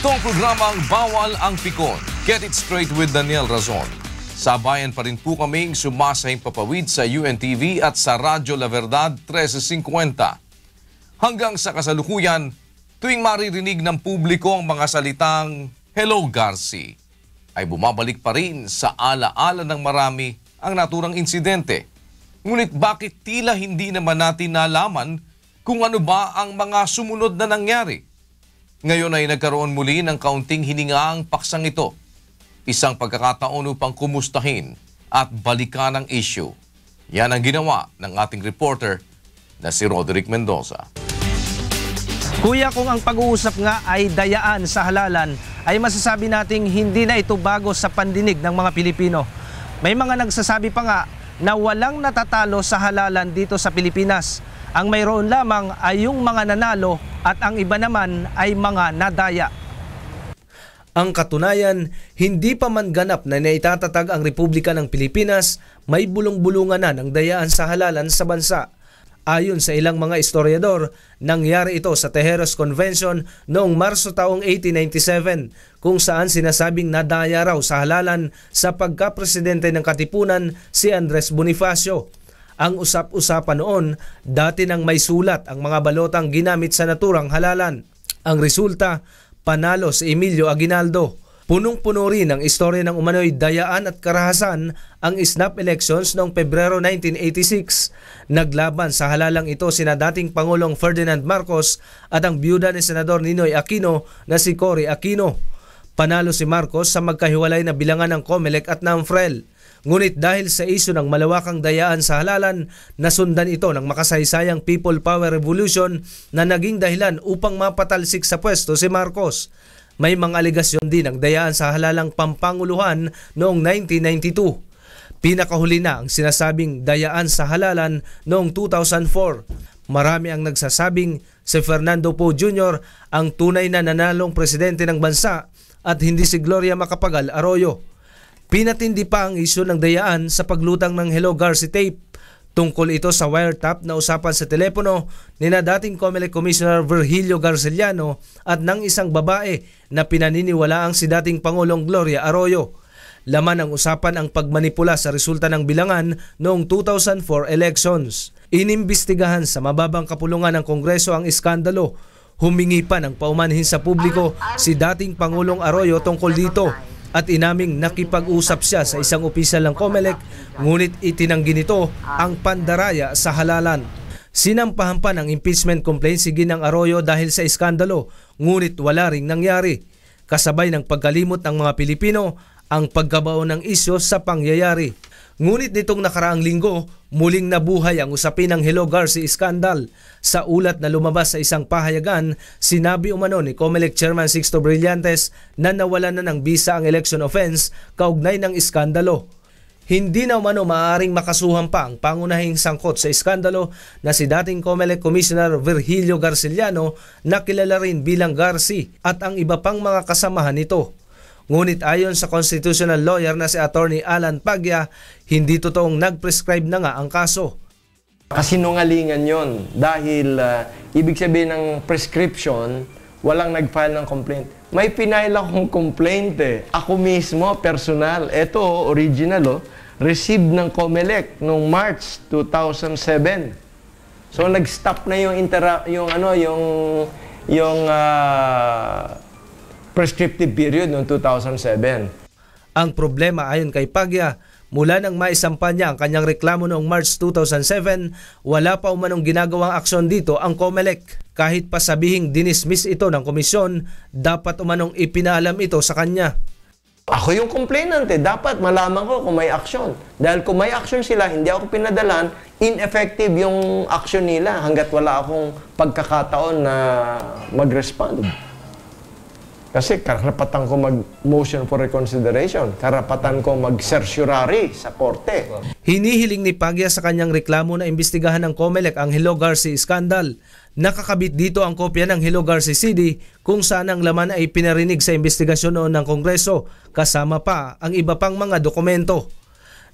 Itong programang Bawal ang Pikon. Get it straight with Daniel Razon. Sabayan pa rin po kaming sumasahing papawid sa UNTV at sa Radyo La Verdad 1350. Hanggang sa kasalukuyan, tuwing maririnig ng publiko ang mga salitang Hello Garci, ay bumabalik pa rin sa alaala ng marami ang naturang insidente. Ngunit bakit tila hindi naman natin nalaman kung ano ba ang mga sumunod na nangyari? Ngayon ay nagkaroon muli ng kaunting hiningaang paksang ito. Isang pagkakataon upang kumustahin at balikan ang issue. Yan ang ginawa ng ating reporter na si Roderick Mendoza. Kuya, kung ang pag-uusap nga ay dayaan sa halalan, ay masasabi nating hindi na ito bago sa pandinig ng mga Pilipino. May mga nagsasabi pa nga na walang natatalo sa halalan dito sa Pilipinas. Ang mayroon lamang ay yung mga nanalo at ang iba naman ay mga nadaya. Ang katunayan, hindi pa man ganap na naitatatag ang Republika ng Pilipinas, may bulong-bulungan na ng dayaan sa halalan sa bansa. Ayon sa ilang mga istoryador, nangyari ito sa Tejeros Convention noong Marso taong 1897 kung saan sinasabing nadaya raw sa halalan sa pagkapresidente ng Katipunan si Andres Bonifacio ang usap-usapan noon. Dati nang may sulat ang mga balotang ginamit sa naturang halalan. Ang resulta, panalo si Emilio Aguinaldo. Punong-puno rin ang istorya ng umano'y dayaan at karahasan ang snap elections noong Pebrero 1986. Naglaban sa halalang ito sina dating Pangulong Ferdinand Marcos at ang byuda ni Senador Ninoy Aquino na si Cory Aquino. Panalo si Marcos sa magkahiwalay na bilangan ng COMELEC at NAMFREL. Ngunit dahil sa iso ng malawakang dayaan sa halalan, nasundan ito ng makasaysayang People Power Revolution na naging dahilan upang mapatalsik sa pwesto si Marcos. May mga aligasyon din ng dayaan sa halalang pampanguluhan noong 1992. Pinakahuli na ang sinasabing dayaan sa halalan noong 2004. Marami ang nagsasabing si Fernando Poe Jr. ang tunay na nanalong presidente ng bansa at hindi si Gloria Macapagal Arroyo. Pinatindi pa ang isyu ng dayaan sa paglutang ng Hello Garci tape. Tungkol ito sa wiretap na usapan sa telepono ni na dating Comelec Commissioner Virgilio Garceliano at ng isang babae na pinaniniwalaang si dating Pangulong Gloria Arroyo. Laman ang usapan ang pagmanipula sa resulta ng bilangan noong 2004 elections. Inimbestigahan sa mababang kapulungan ng Kongreso ang iskandalo. Humingi pa ng paumanhin sa publiko si dating Pangulong Arroyo tungkol dito at inaming nakipag-usap siya sa isang opisyal ng COMELEC ngunit itinanggi nito ang pandaraya sa halalan. Sinampahan pa ng impeachment complaint si Ginang Arroyo dahil sa iskandalo ngunit wala ring nangyari. Kasabay ng pagkalimot ng mga Pilipino ang pagkabaon ng isyo sa pangyayari. Ngunit nitong nakaraang linggo, muling nabuhay ang usapin ng Hello Garcia Scandal. Sa ulat na lumabas sa isang pahayagan, sinabi umano ni Comelec Chairman Sixto Brillantes na nawalan na ng visa ang election offense kaugnay ng iskandalo. Hindi na umano maaaring makasuhan pa ang pangunahing sangkot sa iskandalo na si dating Comelec Commissioner Virgilio Garciliano na kilala rin bilang Garci at ang iba pang mga kasamahan nito. Ngunit ayon sa constitutional lawyer na si Attorney Alan Pagya, hindi totoong nag-prescribe na nga ang kaso. Kasinungalingan yon dahil uh, ibig sabihin ng prescription, walang nag-file ng complaint. May pinail akong complaint eh. Ako mismo, personal. Ito, oh, original oh. Received ng COMELEC noong March 2007. So nag-stop na yung intera yung ano yung yung uh, prescriptive period noong 2007. Ang problema ayon kay Pagya, mula nang maisampa niya ang kanyang reklamo noong March 2007, wala pa umanong ginagawang aksyon dito ang COMELEC. Kahit pa sabihing dinismiss ito ng komisyon, dapat umanong ipinalam ito sa kanya. Ako yung complainant eh. dapat malaman ko kung may aksyon. Dahil kung may aksyon sila, hindi ako pinadalan, ineffective yung aksyon nila hanggat wala akong pagkakataon na mag-respond. Kasi karapatan ko mag-motion for reconsideration. Karapatan ko mag-certiorari sa korte. Hinihiling ni Pagya sa kanyang reklamo na imbestigahan ng COMELEC ang Hello Garcia scandal. Nakakabit dito ang kopya ng Hello Garcia CD kung saan ang laman ay pinarinig sa imbestigasyon noon ng Kongreso kasama pa ang iba pang mga dokumento.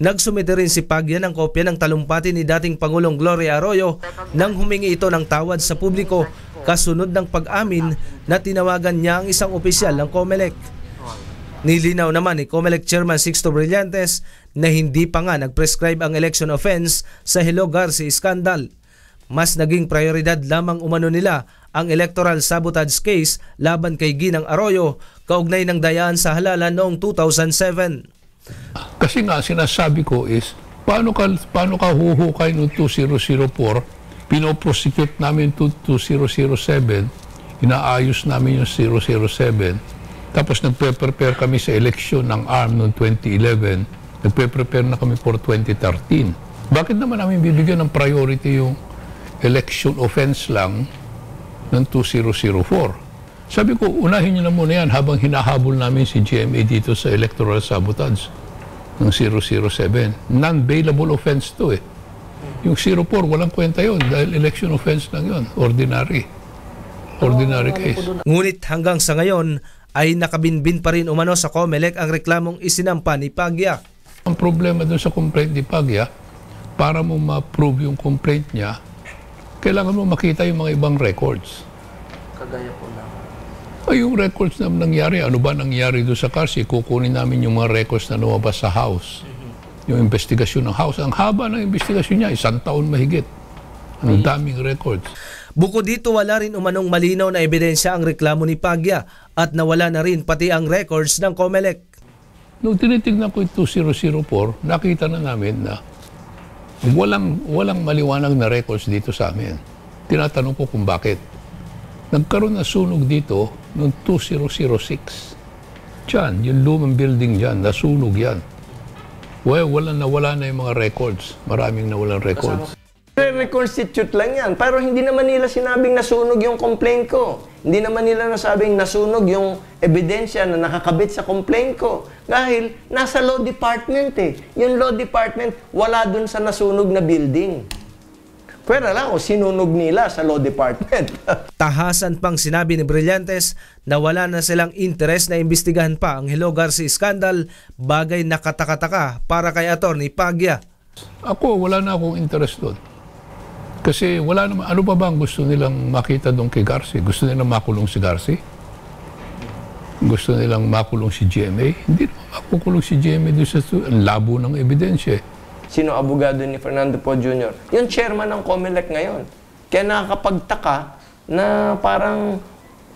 Nagsumite rin si Pagya ng kopya ng talumpati ni dating Pangulong Gloria Arroyo nang humingi ito ng tawad sa publiko kasunod ng pag-amin na tinawagan niya ang isang opisyal ng COMELEC. Nilinaw naman ni COMELEC Chairman Sixto Brillantes na hindi pa nga nag-prescribe ang election offense sa Hello Garcia scandal. Mas naging prioridad lamang umano nila ang electoral sabotage case laban kay Ginang Arroyo kaugnay ng dayaan sa halalan noong 2007. Kasi nga, sinasabi ko is, paano ka, paano ka huhukay ng 2004, pinoprosecute namin 2007, inaayos namin yung 007, tapos nagpe-prepare kami sa eleksyon ng ARM noong 2011, nagpe-prepare na kami for 2013. Bakit naman namin bibigyan ng priority yung election offense lang ng 2004? Sabi ko, unahin niyo na muna yan habang hinahabol namin si GMA dito sa electoral sabotage ng 007. Non-bailable offense to eh. Yung 04, walang kwenta yon dahil election offense lang yon Ordinary. Ordinary case. Ngunit hanggang sa ngayon ay nakabinbin pa rin umano sa COMELEC ang reklamong isinampa ni Pagya. Ang problema doon sa complaint ni Pagya, para mo ma-prove yung complaint niya, kailangan mo makita yung mga ibang records. Kagaya po lang. Ay, yung records na nangyari, ano ba nangyari doon sa Carsi? Kukunin namin yung mga records na lumabas sa House. Mm-hmm. Yung investigasyon ng House. Ang haba ng investigasyon niya, isang taon mahigit. Ang mm-hmm. daming records. Bukod dito, wala rin umanong malinaw na ebidensya ang reklamo ni Pagya at nawala na rin pati ang records ng COMELEC. Noong tinitignan ko yung 2004, nakita na namin na walang, walang maliwanag na records dito sa amin. Tinatanong ko kung bakit. Nagkaroon na sunog dito noong 2006. Diyan, yung lumang building diyan, nasunog yan. Well, wala na wala na yung mga records. Maraming nawalang records. reconstitute lang yan. Pero hindi naman nila sinabing nasunog yung complaint ko. Hindi naman nila nasabing nasunog yung ebidensya na nakakabit sa complaint ko. Dahil nasa law department eh. Yung law department, wala dun sa nasunog na building pera lang o sinunog nila sa law department. Tahasan pang sinabi ni Brillantes na wala na silang interes na imbestigahan pa ang Hello Garcia scandal, bagay na katakataka para kay Atty. Pagya. Ako, wala na akong interest doon. Kasi wala naman, ano pa ba ang gusto nilang makita doon kay Garcia? Gusto nilang makulong si Garcia? Gusto nilang makulong si GMA? Hindi naman makukulong si GMA doon sa labo ng ebidensya eh. Sino abogado ni Fernando Poe Jr.? Yung chairman ng COMELEC ngayon. Kaya nakakapagtaka na parang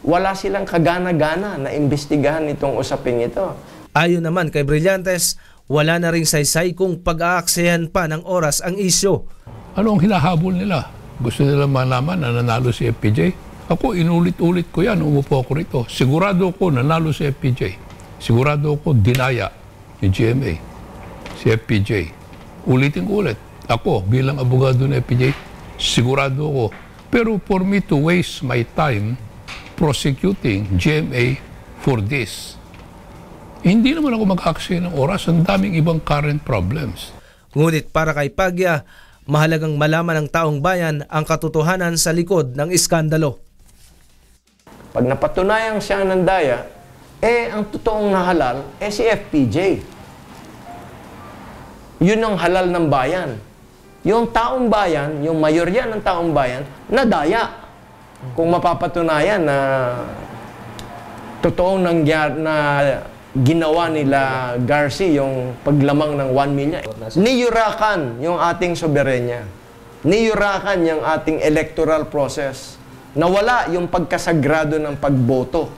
wala silang kagana-gana na imbestigahan itong usaping ito. Ayon naman kay Brillantes, wala na rin saysay kung pag-aaksayan pa ng oras ang isyo. Ano ang hinahabol nila? Gusto nila malaman na nanalo si FPJ? Ako, inulit-ulit ko yan, umupo ako rito. Sigurado ko nanalo si FPJ. Sigurado ko dinaya ni GMA, si FPJ ulitin ko ulit, ako bilang abogado ng FPJ, sigurado ako. Pero for me to waste my time prosecuting GMA for this, hindi naman ako mag-aksaya ng oras. Ang daming ibang current problems. Ngunit para kay Pagya, mahalagang malaman ng taong bayan ang katotohanan sa likod ng iskandalo. Pag napatunayan siya ng daya, eh ang totoong nahalal, eh si FPJ. Yun ang halal ng bayan. Yung taong bayan, yung mayorya ng taong bayan, nadaya. Kung mapapatunayan na totoong nangyari na ginawa nila Garci yung paglamang ng 1 million. Niyurakan yung ating soberenya. Niyurakan yung ating electoral process. Nawala yung pagkasagrado ng pagboto.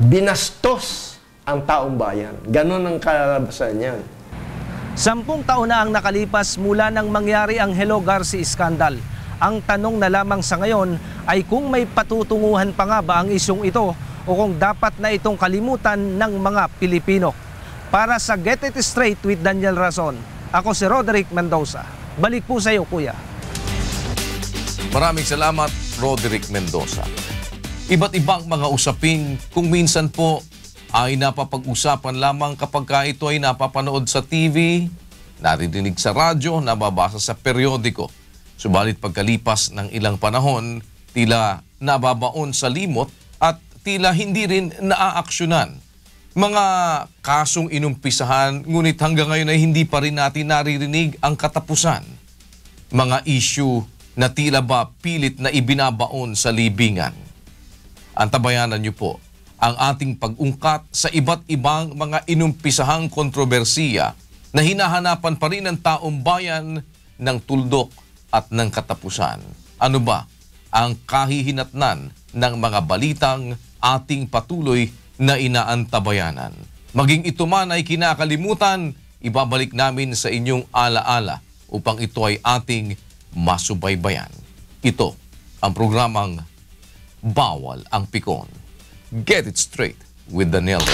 Binastos ang taong bayan. Ganon ang kalabasan niyan. Sampung taon na ang nakalipas mula nang mangyari ang Hello Garci scandal. Ang tanong na lamang sa ngayon ay kung may patutunguhan pa nga ba ang isyong ito o kung dapat na itong kalimutan ng mga Pilipino. Para sa Get It Straight with Daniel Rason, ako si Roderick Mendoza. Balik po sa iyo, Kuya. Maraming salamat, Roderick Mendoza. Iba't ibang mga usapin kung minsan po ay napapag-usapan lamang kapag ito ay napapanood sa TV, naririnig sa radyo, nababasa sa periodiko. Subalit pagkalipas ng ilang panahon, tila nababaon sa limot at tila hindi rin naaaksyonan. Mga kasong inumpisahan ngunit hanggang ngayon ay hindi pa rin natin naririnig ang katapusan. Mga issue na tila ba pilit na ibinabaon sa libingan. Antabayanan niyo po ang ating pag-ungkat sa iba't ibang mga inumpisahang kontrobersiya na hinahanapan pa rin ng taong bayan ng tuldok at ng katapusan. Ano ba ang kahihinatnan ng mga balitang ating patuloy na inaantabayanan? Maging ito man ay kinakalimutan, ibabalik namin sa inyong alaala upang ito ay ating masubaybayan. Ito ang programang Bawal ang Pikon. Get It Straight with Daniel.